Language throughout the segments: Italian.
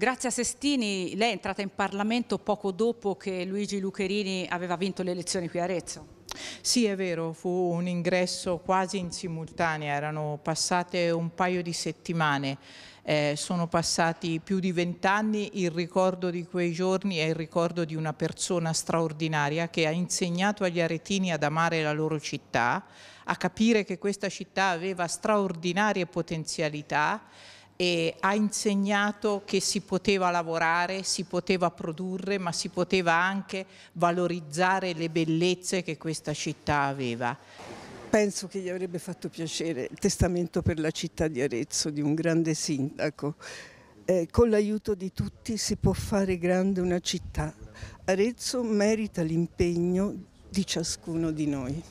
Grazie a Sestini, lei è entrata in Parlamento poco dopo che Luigi Lucherini aveva vinto le elezioni qui a Arezzo. Sì, è vero, fu un ingresso quasi in simultanea, erano passate un paio di settimane. Eh, sono passati più di vent'anni, il ricordo di quei giorni è il ricordo di una persona straordinaria che ha insegnato agli aretini ad amare la loro città, a capire che questa città aveva straordinarie potenzialità e ha insegnato che si poteva lavorare, si poteva produrre, ma si poteva anche valorizzare le bellezze che questa città aveva. Penso che gli avrebbe fatto piacere il testamento per la città di Arezzo di un grande sindaco. Eh, con l'aiuto di tutti si può fare grande una città. Arezzo merita l'impegno di ciascuno di noi.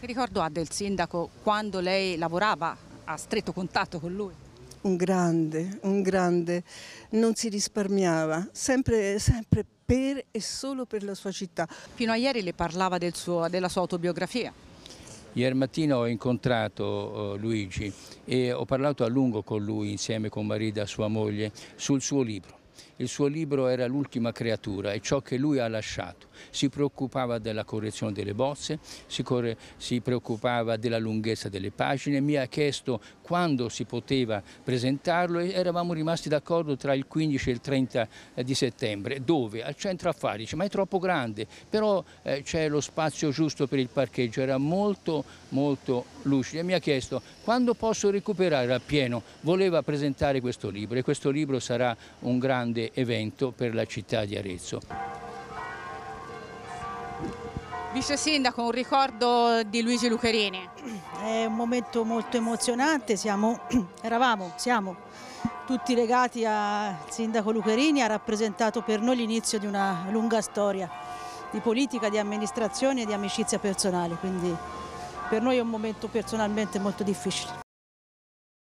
Che ricordo ha del sindaco quando lei lavorava a stretto contatto con lui? un grande, un grande, non si risparmiava, sempre, sempre per e solo per la sua città. Fino a ieri le parlava del suo, della sua autobiografia. Ieri mattina ho incontrato eh, Luigi e ho parlato a lungo con lui insieme con Marida, sua moglie, sul suo libro. Il suo libro era L'ultima creatura e ciò che lui ha lasciato. Si preoccupava della correzione delle bozze, si, si preoccupava della lunghezza delle pagine, mi ha chiesto quando si poteva presentarlo e eravamo rimasti d'accordo tra il 15 e il 30 eh, di settembre, dove? Al centro affari, dice ma è troppo grande, però eh, c'è lo spazio giusto per il parcheggio, era molto molto lucido e mi ha chiesto quando posso recuperare appieno. voleva presentare questo libro e questo libro sarà un grande grande evento per la città di Arezzo. Vice Sindaco, un ricordo di Luigi Lucherini. È un momento molto emozionante, siamo, eravamo, siamo tutti legati al Sindaco Lucherini, ha rappresentato per noi l'inizio di una lunga storia di politica, di amministrazione e di amicizia personale, quindi per noi è un momento personalmente molto difficile.